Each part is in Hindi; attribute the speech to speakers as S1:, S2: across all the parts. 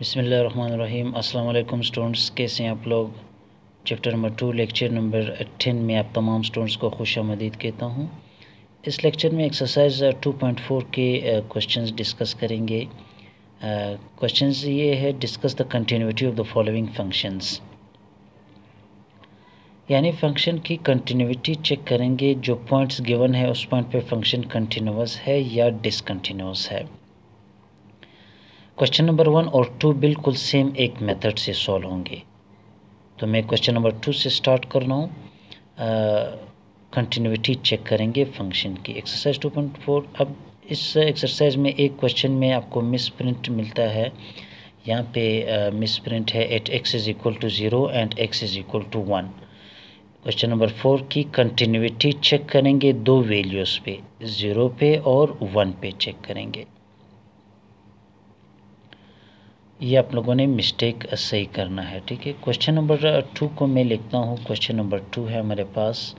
S1: बसमीम अल्लाम स्टूडेंट्स कैसे हैं आप लोग chapter number two lecture number अट्ठन में आप तमाम स्टूडेंट्स को खुश आमदीद कहता हूँ इस लेक्चर में एक्सरसाइज 2.4 के क्वेश्चंस डिस्कस करेंगे क्वेश्चंस ये है discuss the continuity of the following functions यानी फंक्शन की कंटिन्यूटी चेक करेंगे जो पॉइंट्स गिवन है उस पॉइंट पर फंक्शन कंटिन्यूस है या डिसकंटिन्यूस है क्वेश्चन नंबर वन और टू बिल्कुल सेम एक मेथड से सॉल्व होंगे तो मैं क्वेश्चन नंबर टू से स्टार्ट कर रहा हूँ कंटिन्यूटी चेक करेंगे फंक्शन की एक्सरसाइज टू पॉइंट फोर अब इस एक्सरसाइज में एक क्वेश्चन में आपको मिस प्रिंट मिलता है यहाँ पे मिस प्रिंट है at x is equal to zero and x is equal to one question number four की कंटिन्यूटी चेक करेंगे दो वैल्यूज़ पे ज़ीरो पे और वन पे चेक करेंगे ये आप लोगों ने मिस्टेक सही करना है ठीक है क्वेश्चन नंबर टू को मैं लिखता हूँ क्वेश्चन नंबर टू है हमारे पास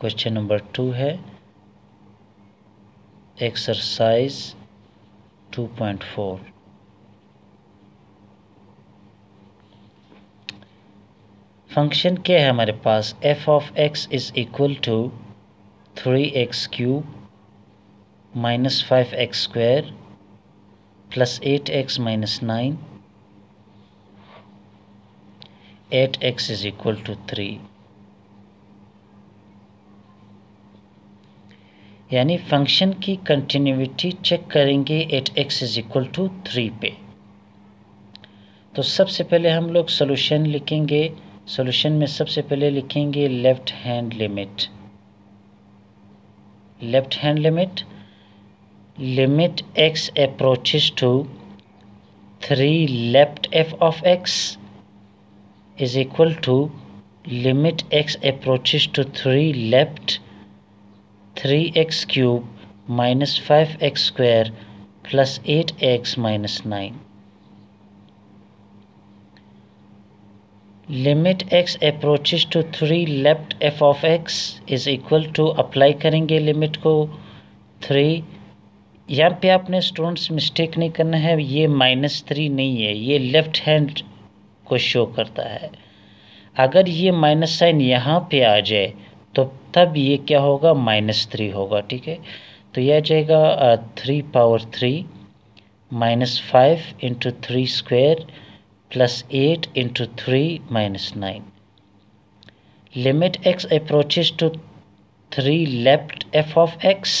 S1: क्वेश्चन नंबर टू है exercise two point four function क्या है हमारे पास f of x is equal to three x cube minus five x square plus eight x minus nine at x is equal to three यानी फंक्शन की कंटिन्यूटी चेक करेंगे at x is equal to three पे तो सबसे पहले हम लोग सोल्यूशन लिखेंगे सोल्यूशन में सबसे पहले लिखेंगे left hand limit left hand limit limit x approaches to 3 left f of x is equal to limit x approaches to 3 left 3x cube minus 5x square plus 8x minus 9. Limit x approaches to three left f of x is equal to apply करेंगे लिमिट को थ्री यहाँ पे आपने स्टूडेंट्स मिस्टेक नहीं करना है ये माइनस थ्री नहीं है ये लेफ़्ट हैंड को शो करता है अगर ये माइनस साइन यहाँ पे आ जाए तो तब ये क्या होगा माइनस थ्री होगा ठीक है तो यह आ जाएगा three power three minus five into three square plus eight into three minus nine limit x approaches to three left f of x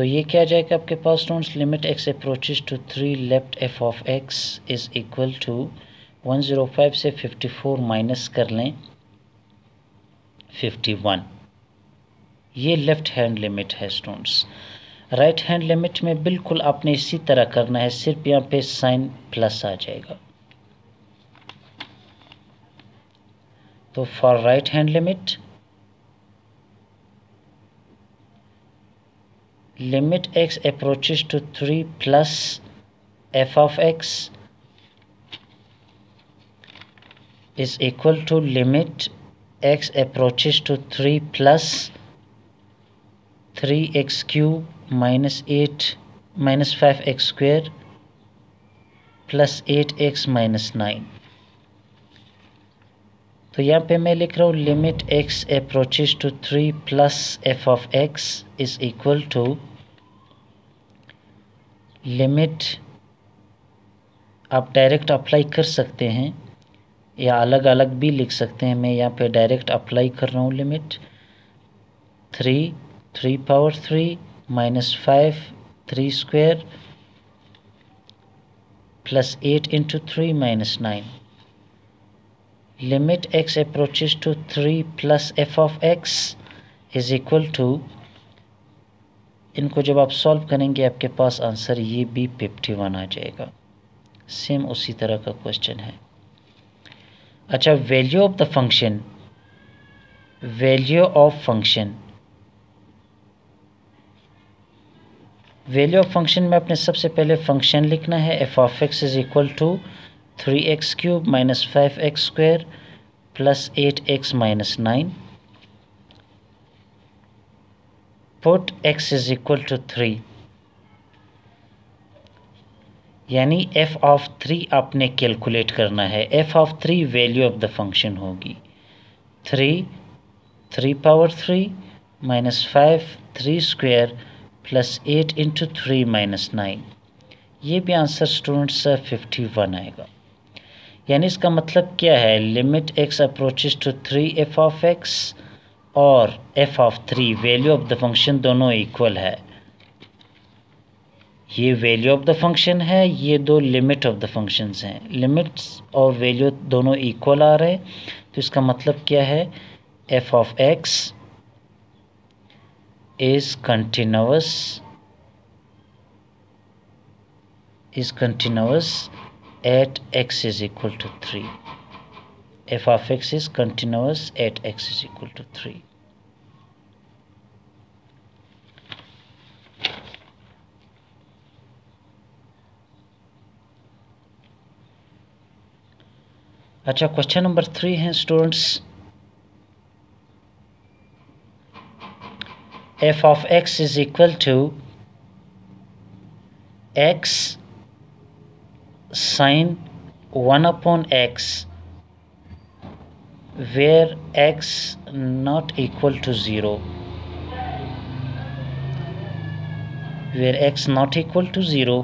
S1: तो ये क्या जाएगा आपके पास students limit x approaches to three left f of x is equal to one zero five से फिफ्टी फोर माइनस कर लें फिफ्टी वन ये लेफ़्ट हैंड लिमिट है स्टूडेंट्स राइट हैंड लिमिट में बिल्कुल आपने इसी तरह करना है सिर्फ यहाँ पे साइन प्लस आ जाएगा तो for right hand limit limit x approaches to 3 plus f of x is equal to limit x approaches to 3 plus 3x cube minus 8 minus 5x square plus 8x minus 9 तो यहाँ पे मैं लिख रहा हूँ limit x approaches to three plus f of x is equal to limit आप डायरेक्ट अप्लाई कर सकते हैं या अलग अलग भी लिख सकते हैं मैं यहाँ पे डायरेक्ट अप्लाई कर रहा हूँ limit three three power three minus five three square plus eight into three minus nine limit x approaches to 3 plus f of x is equal to इनको जब आप सॉल्व करेंगे आपके पास आंसर ये भी फिफ्टी वन आ जाएगा सेम उसी तरह का क्वेश्चन है अच्छा value of the function value of function value of function में अपने सबसे पहले फंक्शन लिखना है f of x is equal to three x cube minus five x square plus eight x minus nine put x is equal to three यानी एफ ऑफ थ्री आपने कैलकुलेट करना है f of three value of the function होगी three three power three minus five three square plus eight into three minus nine ये भी आंसर स्टूडेंट्स फिफ्टी वन आएगा यानी इसका मतलब क्या है limit x approaches to three f of x और f of three value of the function दोनों इक्वल है ये वैल्यू ऑफ द फंक्शन है ये दो लिमिट ऑफ द फंक्शंस हैं लिमिट्स और वैल्यू दोनों इक्वल आ रहे हैं तो इसका मतलब क्या है f of x is continuous is continuous at x is equal to 3 f of x is continuous at x is equal to 3 अच्छा क्वेश्चन नंबर थ्री है students f of x is equal to x sine one upon x where x not equal to zero where x not equal to zero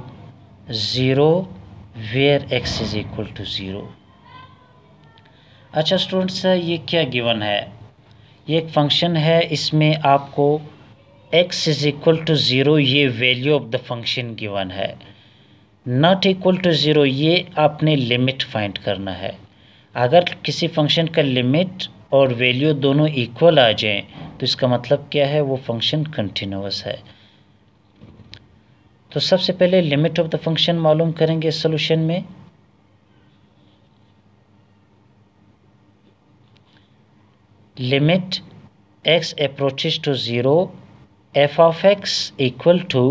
S1: zero where x is equal to zero अच्छा स्टूडेंट्स ये क्या गिवन है ये एक फंक्शन है इसमें आपको x is equal to zero ये value of the function given है नॉट इक्वल टू ज़ीरो ये आपने लिमिट फाइंड करना है अगर किसी फंक्शन का लिमिट और वैल्यू दोनों इक्वल आ जाएं तो इसका मतलब क्या है वो फंक्शन कंटिन्यूस है तो सबसे पहले लिमिट ऑफ द फंक्शन मालूम करेंगे सोल्यूशन में limit x approaches to zero f of x equal to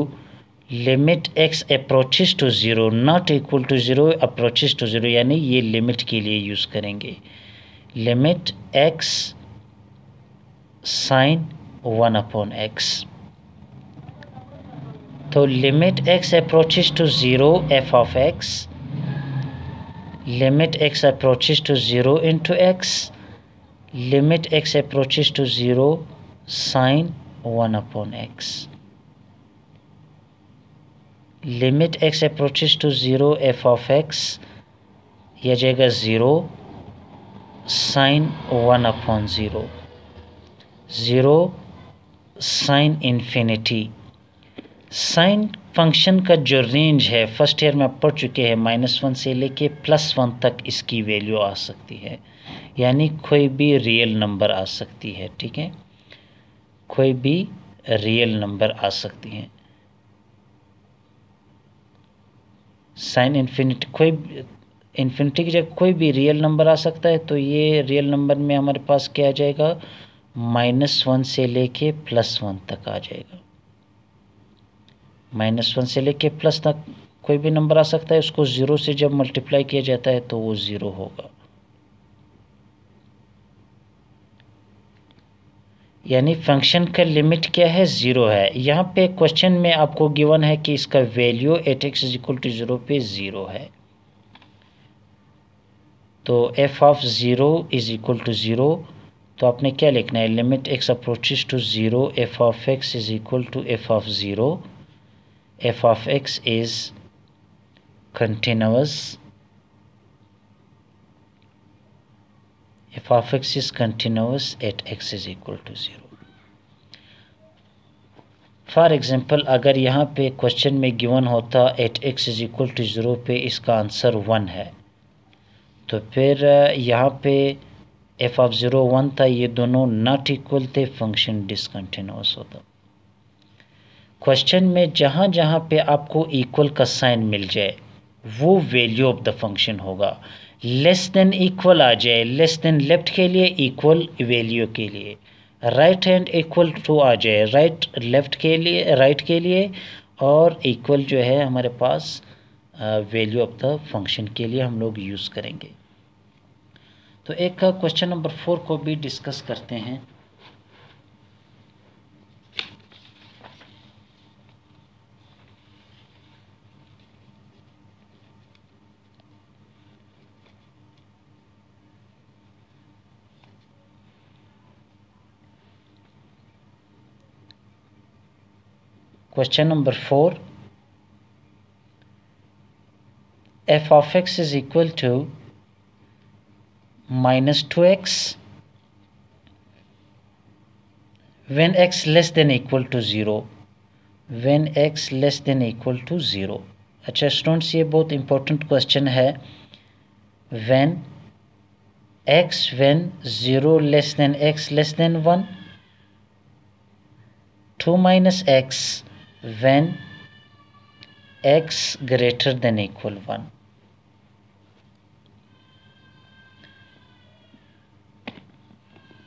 S1: limit x approaches to zero not equal to zero approaches to zero यानी ये लिमिट के लिए यूज़ करेंगे limit x sine one upon x तो limit x approaches to zero f of x limit x approaches to zero into x limit x approaches to zero sine one upon x limit x approaches to zero f of x यह आ जाएगा zero sine one upon zero zero sine infinity sine function का जो रेंज है फर्स्ट ईयर में आप पढ़ चुके हैं माइनस वन से लेके प्लस वन तक इसकी वैल्यू आ सकती है यानी कोई भी रियल नंबर आ सकती है ठीक है कोई भी रियल नंबर आ सकती हैं साइन इन्फिनिट कोई इन्फिनिटी की जगह कोई भी रियल नंबर आ सकता है तो ये रियल नंबर में हमारे पास क्या आ जाएगा माइनस वन से लेके प्लस वन तक आ जाएगा माइनस वन से लेके प्लस तक कोई भी नंबर आ सकता है उसको ज़ीरो से जब मल्टीप्लाई किया जाता है तो वो ज़ीरो होगा यानी फंक्शन का लिमिट क्या है ज़ीरो है यहाँ पे क्वेश्चन में आपको गिवन है कि इसका value at x is equal to zero पे ज़ीरो है तो f of zero is equal to zero तो आपने क्या लिखना है limit x approaches to zero f of x is equal to f of zero f of x is continuous f of x is continuous at x is equal to zero for example अगर यहाँ पे क्वेश्चन में गिवन होता at x is equal to zero पे इसका आंसर वन है तो फिर यहाँ पे एफ ऑफ ज़ीरो वन था ये दोनों नॉट इक्वल थे फंक्शन discontinuous होता क्वेश्चन में जहाँ जहाँ पे आपको इक्वल का साइन मिल जाए वो वैल्यू ऑफ द फंक्शन होगा लेस देन इक्वल आ जाए लेस देन लेफ्ट के लिए इक्वल वैल्यू के लिए राइट हैंड इक्वल टू आ जाए राइट लेफ्ट के लिए राइट के लिए और इक्वल जो है हमारे पास वैल्यू ऑफ द फंक्शन के लिए हम लोग यूज़ करेंगे तो एक क्वेश्चन नंबर फोर को भी डिस्कस करते हैं Question number 4 f of x is equal to minus 2x when x less than equal to 0 when x less than equal to 0 अच्छा स्टूडेंट्स ये बहुत important क्वेश्चन है when x when 0 less than x less than 1 2 minus x when x greater than equal 1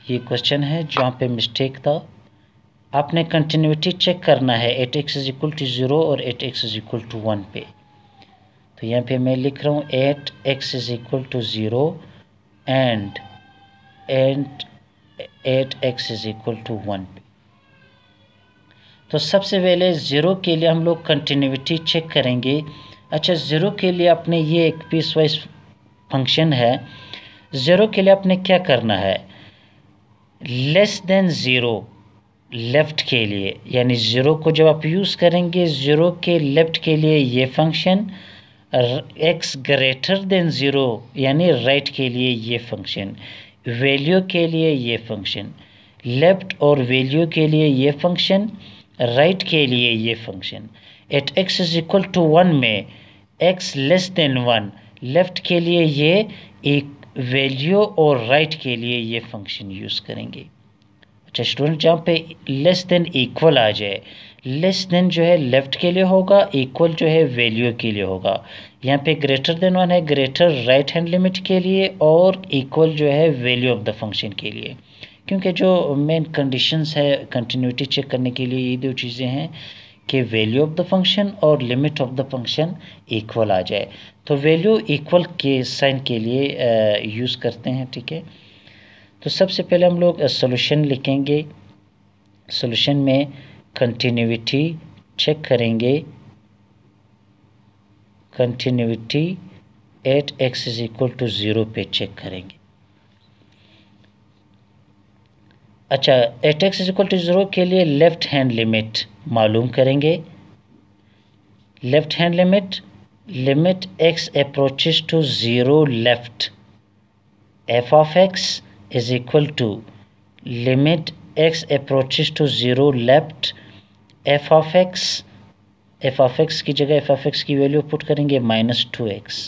S1: ये क्वेश्चन है जहाँ पे मिस्टेक था आपने कंटिन्यूटी चेक करना है at x is equal to zero और at x is equal to one पे तो यहाँ पे मैं लिख रहा हूँ at x is equal to zero and and at x is equal to one पे तो सबसे पहले ज़ीरो के लिए हम लोग कंटिन्यूटी चेक करेंगे अच्छा ज़ीरो के लिए अपने ये एक पीस वाइज फंक्शन है ज़ीरो के लिए आपने क्या करना है लेस देन ज़ीरो लेफ़्ट के लिए यानी ज़ीरो को जब आप यूज़ करेंगे ज़ीरो के लेफ़्ट के लिए ये function x greater than zero यानी राइट के लिए ये फंक्शन वैल्यू के लिए ये फंक्शन लेफ़्ट और वैल्यू के लिए ये फंक्शन राइट के लिए ये function at x is equal to one में x less than one left के लिए ये एक वैल्यू और राइट right के लिए ये फंक्शन यूज़ करेंगे अच्छा स्टूडेंट जहाँ पे लेस देन इक्वल आ जाए लेस देन जो है लेफ़्ट के लिए होगा इक्वल जो है वैल्यू के लिए होगा यहाँ पे ग्रेटर देन वन है ग्रेटर राइट हैंड लिमिट के लिए और इक्वल जो है वैल्यू ऑफ द फंक्शन के लिए क्योंकि जो मेन कंडीशंस है कंटिन्यूटी चेक करने के लिए ये दो चीज़ें हैं कि वैल्यू ऑफ द फंक्शन और limit of the function equal आ जाए तो वैल्यू इक्वल के साइन के लिए यूज़ करते हैं ठीक है तो सबसे पहले हम लोग सोल्यूशन लिखेंगे सोल्यूशन में कंटिन्यूटी चेक करेंगे continuity at x is equal to zero पे चेक करेंगे अच्छा at x is equal to zero के लिए लेफ़्ट हैंड लिमिट मालूम करेंगे left hand limit limit x approaches to zero left f of x is equal to limit x approaches to zero left f of x f of x की जगह एफ ऑफ एक्स की वैल्यू पुट करेंगे माइनस टू एक्स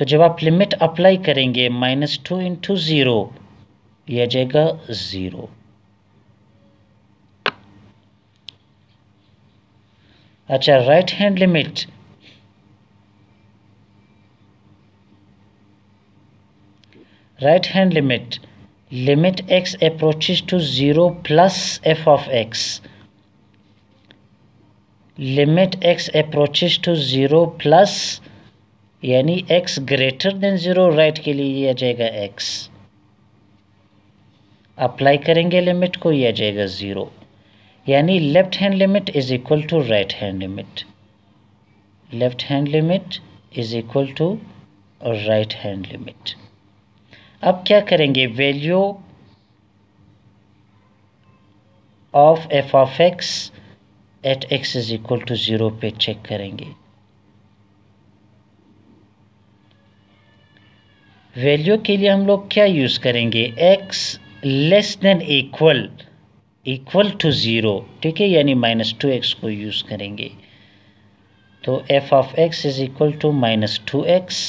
S1: तो जब आप लिमिट अप्लाई करेंगे माइनस टू इंटू ज़ीरो यह आ जाएगा ज़ीरो अच्छा right hand limit right hand limit limit x approaches to zero plus f of x limit x approaches to zero plus यानी x greater than zero right के लिए ये आ जाएगा x अप्लाई करेंगे लिमिट को ये आ जाएगा ज़ीरो यानी left hand limit is equal to right hand limit left hand limit is equal to right hand limit अब क्या करेंगे value of f of x at x is equal to zero पे चेक करेंगे वैल्यू के लिए हम लोग क्या यूज़ करेंगे x less than equal equal to zero ठीक है यानी माइनस टू एक्स को यूज़ करेंगे तो f of x is equal to minus two x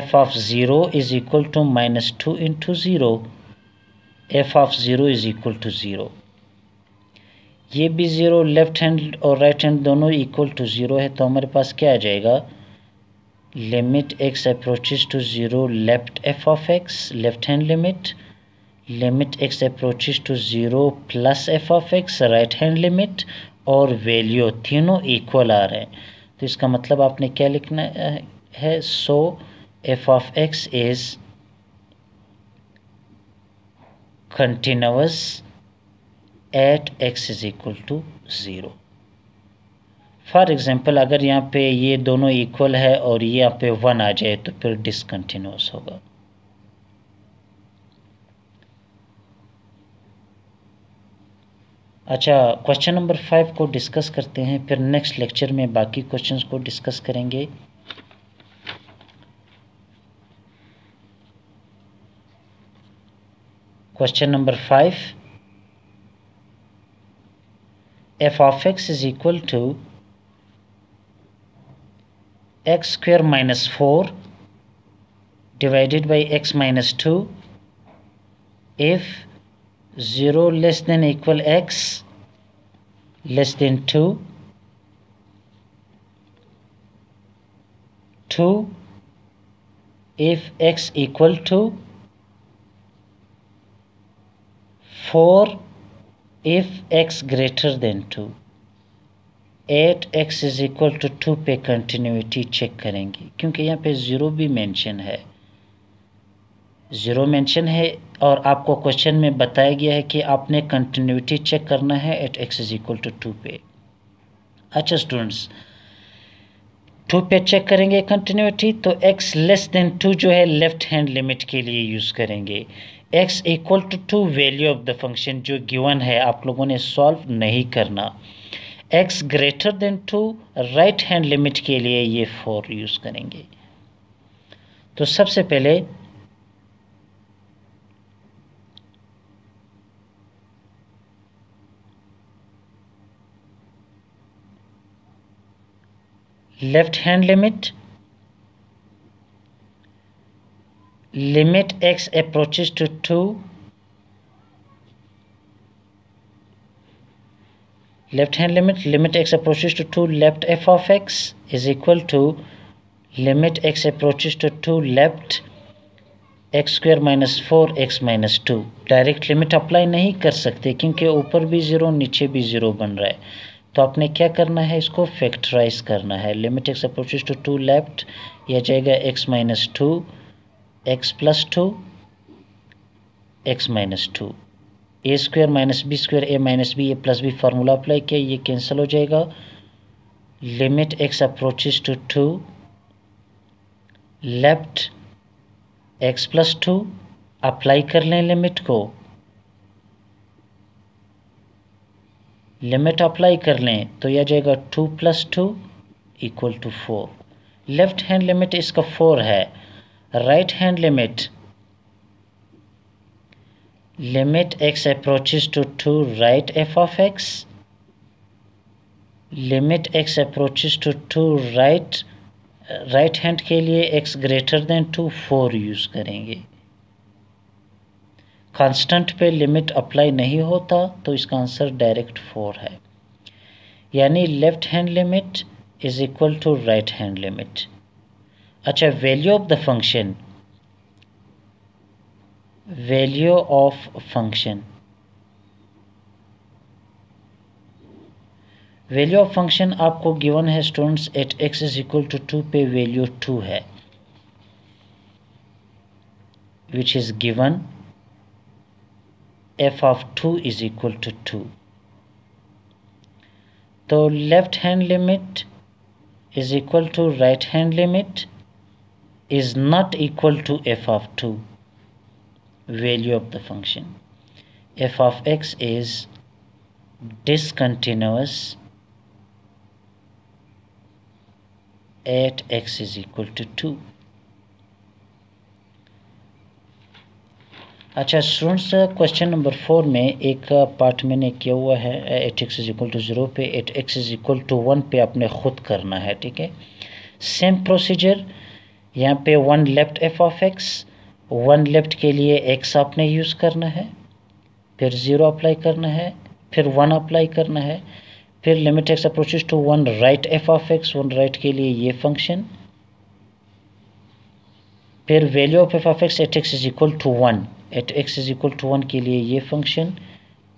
S1: f of zero is equal to minus two into zero f of zero is equal to zero ये भी ज़ीरो लेफ़्ट हैंड और राइट right हैंड दोनों इक्वल टू ज़ीरो है तो हमारे पास क्या आ जाएगा limit x approaches to 0 left f of x left hand limit limit x approaches to 0 plus f of x right hand limit और वैल्यू तीनों इक्वल आ रहे हैं तो इसका मतलब आपने क्या लिखना है so f of x is continuous at x is equal to zero for example अगर यहाँ पे ये दोनों इक्वल है और ये यहाँ पे वन आ जाए तो फिर डिसकन्टीन्यूस होगा अच्छा क्वेश्चन नंबर फाइव को डिस्कस करते हैं फिर नेक्स्ट लेक्चर में बाकी क्वेश्चंस को डिस्कस करेंगे question number five f of x is equal to x square minus 4 divided by x minus 2 if 0 less than equal x less than 2 2 if x equal to 4 if x greater than 2 at x is equal to two पे कंटिन्यूटी चेक करेंगे क्योंकि यहाँ पे ज़ीरो भी मेंशन है ज़ीरो मेंशन है और आपको क्वेश्चन में बताया गया है कि आपने कंटिन्यूटी चेक करना है at x is equal to two पे अच्छा स्टूडेंट्स टू पे चेक करेंगे कंटिन्यूटी तो एक्स लेस देन टू जो है लेफ़्ट हैंड लिमिट के लिए यूज़ करेंगे x equal to two value of the function जो गिवन है आप लोगों ने सॉल्व नहीं करना x greater than two right hand limit के लिए ये फोर यूज़ करेंगे तो सबसे पहले left hand limit limit x approaches to two left hand limit limit x approaches to two left f of x is equal to limit x approaches to two left x square minus four x minus two direct limit apply नहीं कर सकते क्योंकि ऊपर भी ज़ीरो नीचे भी ज़ीरो बन रहा है तो आपने क्या करना है इसको फैक्टराइज करना है limit x approaches to two left या जाएगा x minus two x plus two x minus two a square minus b square a minus b a plus b formula apply किया ये कैंसिल हो जाएगा limit x approaches to two left x plus two apply कर लें लिमिट को लिमिट अप्लाई कर लें तो यह जाएगा two plus two equal to four left hand limit इसका फोर है right hand limit limit x approaches to 2 right f of x limit x approaches to 2 right right uh, hand के लिए x greater than two four use करेंगे कांस्टेंट पे लिमिट अप्लाई नहीं होता तो इसका आंसर डायरेक्ट फोर है यानी left hand limit is equal to right hand limit अच्छा value of the function value of function value of function आपको गिवन है students at x is equal to two पे वैल्यू टू है which is given f of two is equal to two तो left hand limit is equal to right hand limit is not equal to f of two value of the function f of x is discontinuous at x is equal to 2 अच्छा स्टूडेंट्स क्वेश्चन नंबर फोर में एक पार्ट मैंने किया हुआ है at x is equal to zero पे at x is equal to one पे आपने खुद करना है ठीक है सेम प्रोसीजर यहाँ पे one left f of x one left के लिए एक्स आपने यूज़ करना है फिर ज़ीरो अप्लाई करना है फिर वन अप्लाई करना है फिर limit x approaches to one right f of x one right के लिए ये फंक्शन फिर value of f of x at x is equal to one at x is equal to one के लिए ये फंक्शन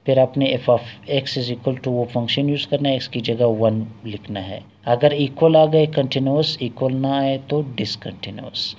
S1: फिर आपने f of x is equal to वो फंक्शन यूज़ करना है एक्स की जगह वन लिखना है अगर इक्वल आ गए कंटिन्यूस इक्वल ना आए तो डिसकंटिन्यूस